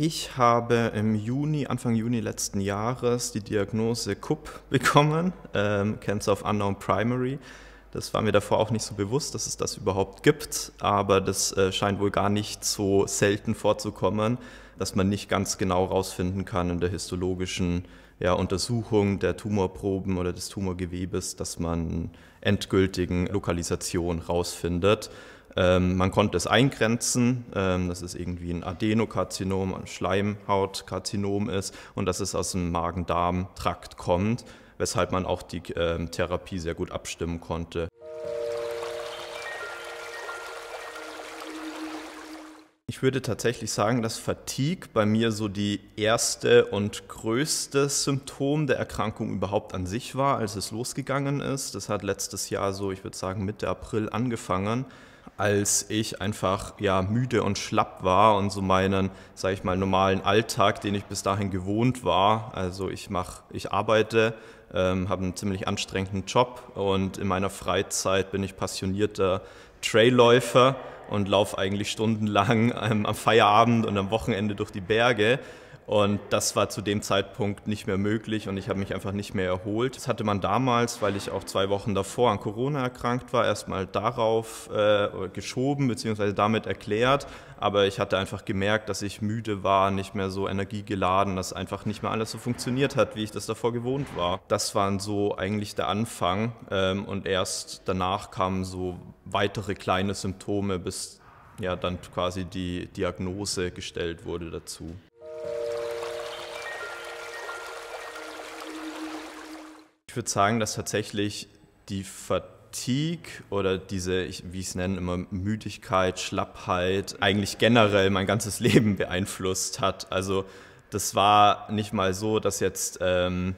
Ich habe im Juni, Anfang Juni letzten Jahres die Diagnose KUP bekommen, ähm, Cancer of Unknown Primary. Das war mir davor auch nicht so bewusst, dass es das überhaupt gibt, aber das äh, scheint wohl gar nicht so selten vorzukommen, dass man nicht ganz genau rausfinden kann in der histologischen ja, Untersuchung der Tumorproben oder des Tumorgewebes, dass man endgültigen Lokalisation rausfindet. Ähm, man konnte es eingrenzen, ähm, dass es irgendwie ein Adenokarzinom, ein Schleimhautkarzinom ist und dass es aus dem Magen-Darm-Trakt kommt, weshalb man auch die ähm, Therapie sehr gut abstimmen konnte. Ich würde tatsächlich sagen, dass Fatigue bei mir so die erste und größte Symptom der Erkrankung überhaupt an sich war, als es losgegangen ist. Das hat letztes Jahr so, ich würde sagen, Mitte April angefangen, als ich einfach ja müde und schlapp war und so meinen, sage ich mal, normalen Alltag, den ich bis dahin gewohnt war. Also ich mache, ich arbeite, ähm, habe einen ziemlich anstrengenden Job und in meiner Freizeit bin ich passionierter Trailläufer und laufe eigentlich stundenlang ähm, am Feierabend und am Wochenende durch die Berge und das war zu dem Zeitpunkt nicht mehr möglich und ich habe mich einfach nicht mehr erholt. Das hatte man damals, weil ich auch zwei Wochen davor an Corona erkrankt war, erstmal darauf äh, geschoben bzw. damit erklärt. Aber ich hatte einfach gemerkt, dass ich müde war, nicht mehr so energiegeladen, dass einfach nicht mehr alles so funktioniert hat, wie ich das davor gewohnt war. Das war so eigentlich der Anfang ähm, und erst danach kamen so weitere kleine Symptome, bis ja dann quasi die Diagnose gestellt wurde dazu. würde sagen, dass tatsächlich die Fatigue oder diese, wie ich es nenne, immer Müdigkeit, Schlappheit eigentlich generell mein ganzes Leben beeinflusst hat. Also das war nicht mal so, dass jetzt, ähm,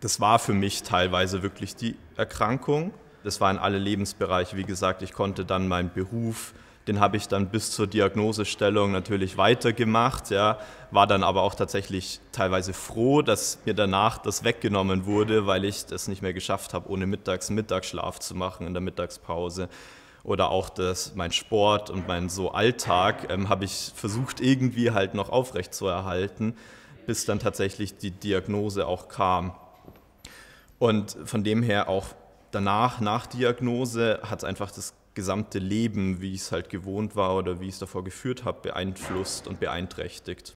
das war für mich teilweise wirklich die Erkrankung. Das war in alle Lebensbereiche. Wie gesagt, ich konnte dann meinen Beruf den habe ich dann bis zur Diagnosestellung natürlich weitergemacht, ja, war dann aber auch tatsächlich teilweise froh, dass mir danach das weggenommen wurde, weil ich das nicht mehr geschafft habe, ohne Mittags Mittagsschlaf zu machen in der Mittagspause oder auch das, mein Sport und mein so Alltag ähm, habe ich versucht irgendwie halt noch aufrecht zu erhalten, bis dann tatsächlich die Diagnose auch kam. Und von dem her auch danach, nach Diagnose, hat es einfach das gesamte Leben, wie ich es halt gewohnt war oder wie ich es davor geführt habe, beeinflusst und beeinträchtigt.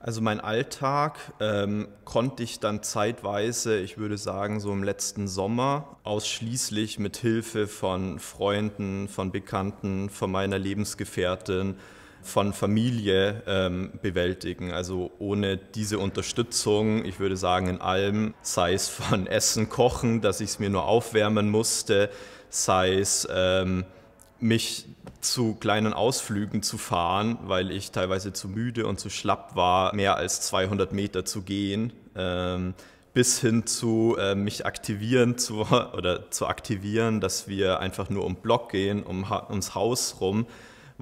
Also mein Alltag ähm, konnte ich dann zeitweise, ich würde sagen so im letzten Sommer, ausschließlich mit Hilfe von Freunden, von Bekannten, von meiner Lebensgefährtin von Familie ähm, bewältigen. Also ohne diese Unterstützung, ich würde sagen in allem, sei es von Essen, Kochen, dass ich es mir nur aufwärmen musste, sei es ähm, mich zu kleinen Ausflügen zu fahren, weil ich teilweise zu müde und zu schlapp war, mehr als 200 Meter zu gehen. Ähm, bis hin zu äh, mich aktivieren zu, oder zu aktivieren, dass wir einfach nur um Block gehen, um, ha ums Haus rum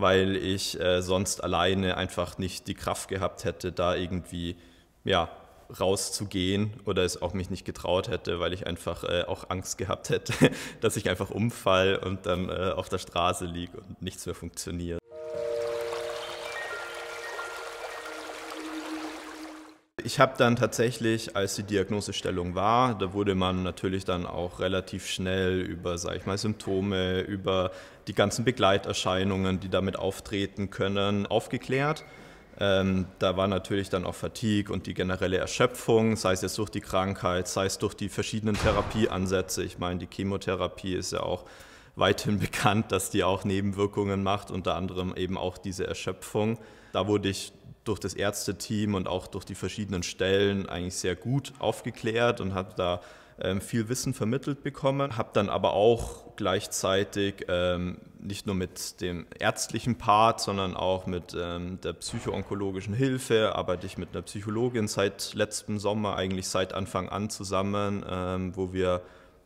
weil ich äh, sonst alleine einfach nicht die Kraft gehabt hätte, da irgendwie ja, rauszugehen oder es auch mich nicht getraut hätte, weil ich einfach äh, auch Angst gehabt hätte, dass ich einfach umfall und dann äh, auf der Straße liege und nichts mehr funktioniert. Ich habe dann tatsächlich, als die Diagnosestellung war, da wurde man natürlich dann auch relativ schnell über, sage ich mal, Symptome, über die ganzen Begleiterscheinungen, die damit auftreten können, aufgeklärt. Ähm, da war natürlich dann auch Fatigue und die generelle Erschöpfung, sei es jetzt durch die Krankheit, sei es durch die verschiedenen Therapieansätze. Ich meine, die Chemotherapie ist ja auch weithin bekannt, dass die auch Nebenwirkungen macht, unter anderem eben auch diese Erschöpfung. Da wurde ich durch das Ärzteteam und auch durch die verschiedenen Stellen eigentlich sehr gut aufgeklärt und habe da ähm, viel Wissen vermittelt bekommen, habe dann aber auch gleichzeitig ähm, nicht nur mit dem ärztlichen Part, sondern auch mit ähm, der psychoonkologischen Hilfe, arbeite ich mit einer Psychologin seit letztem Sommer, eigentlich seit Anfang an zusammen, ähm, wo wir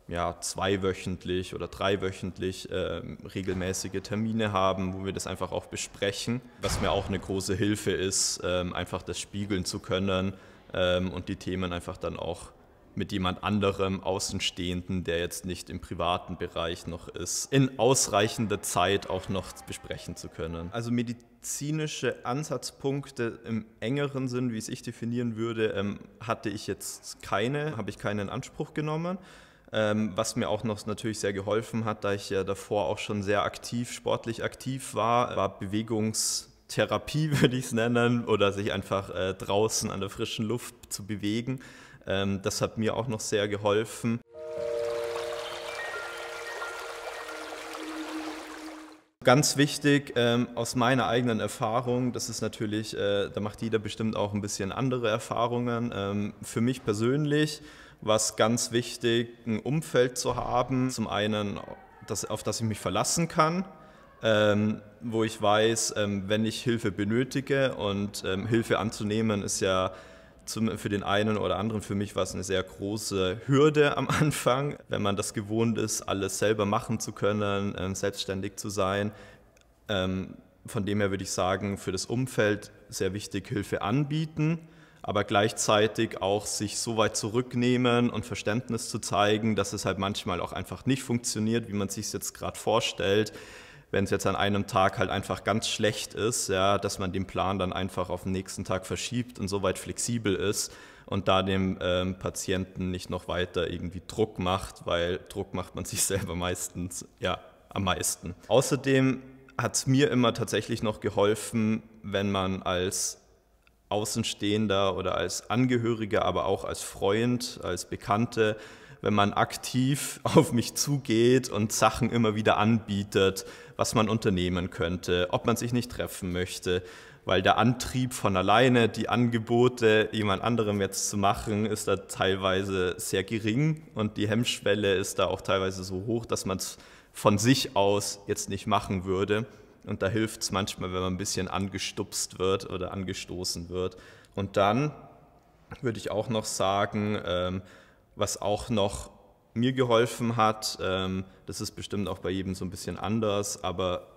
ja, zweiwöchentlich oder dreiwöchentlich äh, regelmäßige Termine haben, wo wir das einfach auch besprechen, was mir auch eine große Hilfe ist, ähm, einfach das spiegeln zu können ähm, und die Themen einfach dann auch mit jemand anderem Außenstehenden, der jetzt nicht im privaten Bereich noch ist, in ausreichender Zeit auch noch besprechen zu können. Also medizinische Ansatzpunkte im engeren Sinn, wie es ich definieren würde, ähm, hatte ich jetzt keine, habe ich keinen Anspruch genommen. Ähm, was mir auch noch natürlich sehr geholfen hat, da ich ja davor auch schon sehr aktiv, sportlich aktiv war, war Bewegungstherapie, würde ich es nennen, oder sich einfach äh, draußen an der frischen Luft zu bewegen. Ähm, das hat mir auch noch sehr geholfen. Ganz wichtig ähm, aus meiner eigenen Erfahrung, das ist natürlich, äh, da macht jeder bestimmt auch ein bisschen andere Erfahrungen. Ähm, für mich persönlich was ganz wichtig, ein Umfeld zu haben. Zum einen, das, auf das ich mich verlassen kann, ähm, wo ich weiß, ähm, wenn ich Hilfe benötige und ähm, Hilfe anzunehmen, ist ja zum, für den einen oder anderen, für mich war es eine sehr große Hürde am Anfang. Wenn man das gewohnt ist, alles selber machen zu können, ähm, selbstständig zu sein, ähm, von dem her würde ich sagen, für das Umfeld sehr wichtig, Hilfe anbieten aber gleichzeitig auch sich so weit zurücknehmen und Verständnis zu zeigen, dass es halt manchmal auch einfach nicht funktioniert, wie man sich es jetzt gerade vorstellt. Wenn es jetzt an einem Tag halt einfach ganz schlecht ist, ja, dass man den Plan dann einfach auf den nächsten Tag verschiebt und so weit flexibel ist und da dem ähm, Patienten nicht noch weiter irgendwie Druck macht, weil Druck macht man sich selber meistens, ja, am meisten. Außerdem hat es mir immer tatsächlich noch geholfen, wenn man als Außenstehender oder als Angehöriger, aber auch als Freund, als Bekannte, wenn man aktiv auf mich zugeht und Sachen immer wieder anbietet, was man unternehmen könnte, ob man sich nicht treffen möchte, weil der Antrieb von alleine, die Angebote jemand anderem jetzt zu machen, ist da teilweise sehr gering und die Hemmschwelle ist da auch teilweise so hoch, dass man es von sich aus jetzt nicht machen würde. Und da hilft es manchmal, wenn man ein bisschen angestupst wird oder angestoßen wird. Und dann würde ich auch noch sagen, ähm, was auch noch mir geholfen hat, ähm, das ist bestimmt auch bei jedem so ein bisschen anders, aber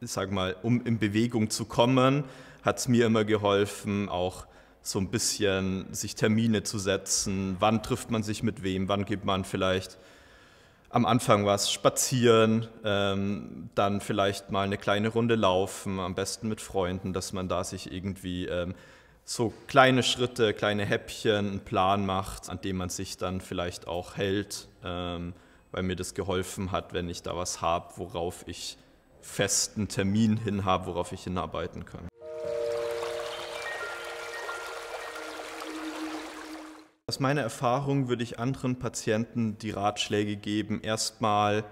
ich sag mal, um in Bewegung zu kommen, hat es mir immer geholfen, auch so ein bisschen sich Termine zu setzen. Wann trifft man sich mit wem? Wann geht man vielleicht am Anfang war es spazieren, ähm, dann vielleicht mal eine kleine Runde laufen, am besten mit Freunden, dass man da sich irgendwie ähm, so kleine Schritte, kleine Häppchen, einen Plan macht, an dem man sich dann vielleicht auch hält, ähm, weil mir das geholfen hat, wenn ich da was habe, worauf ich festen Termin hin habe, worauf ich hinarbeiten kann. Aus meiner Erfahrung würde ich anderen Patienten die Ratschläge geben, erstmal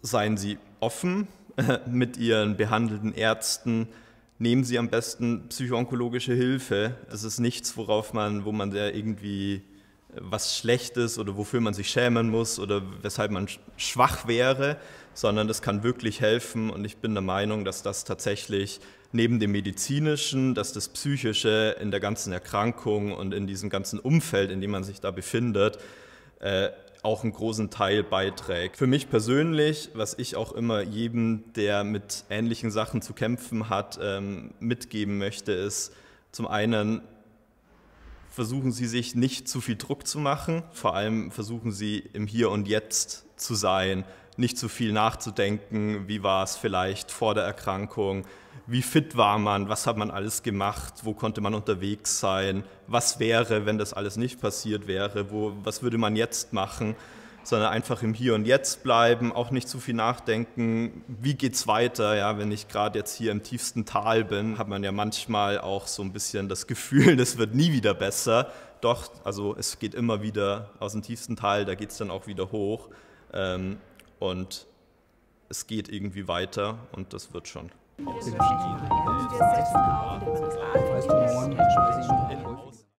seien Sie offen äh, mit Ihren behandelten Ärzten, nehmen Sie am besten psychoonkologische Hilfe. Es ist nichts, worauf man, wo man da irgendwie was schlecht ist oder wofür man sich schämen muss oder weshalb man schwach wäre, sondern das kann wirklich helfen. Und ich bin der Meinung, dass das tatsächlich neben dem medizinischen, dass das psychische in der ganzen Erkrankung und in diesem ganzen Umfeld, in dem man sich da befindet, äh, auch einen großen Teil beiträgt. Für mich persönlich, was ich auch immer jedem, der mit ähnlichen Sachen zu kämpfen hat, ähm, mitgeben möchte, ist zum einen versuchen sie sich nicht zu viel Druck zu machen, vor allem versuchen sie im Hier und Jetzt zu sein, nicht zu viel nachzudenken, wie war es vielleicht vor der Erkrankung, wie fit war man, was hat man alles gemacht, wo konnte man unterwegs sein, was wäre, wenn das alles nicht passiert wäre, wo, was würde man jetzt machen sondern einfach im Hier und Jetzt bleiben, auch nicht zu viel nachdenken, wie geht's weiter, ja, wenn ich gerade jetzt hier im tiefsten Tal bin, hat man ja manchmal auch so ein bisschen das Gefühl, das wird nie wieder besser. Doch, also es geht immer wieder aus dem tiefsten Tal, da geht es dann auch wieder hoch ähm, und es geht irgendwie weiter und das wird schon.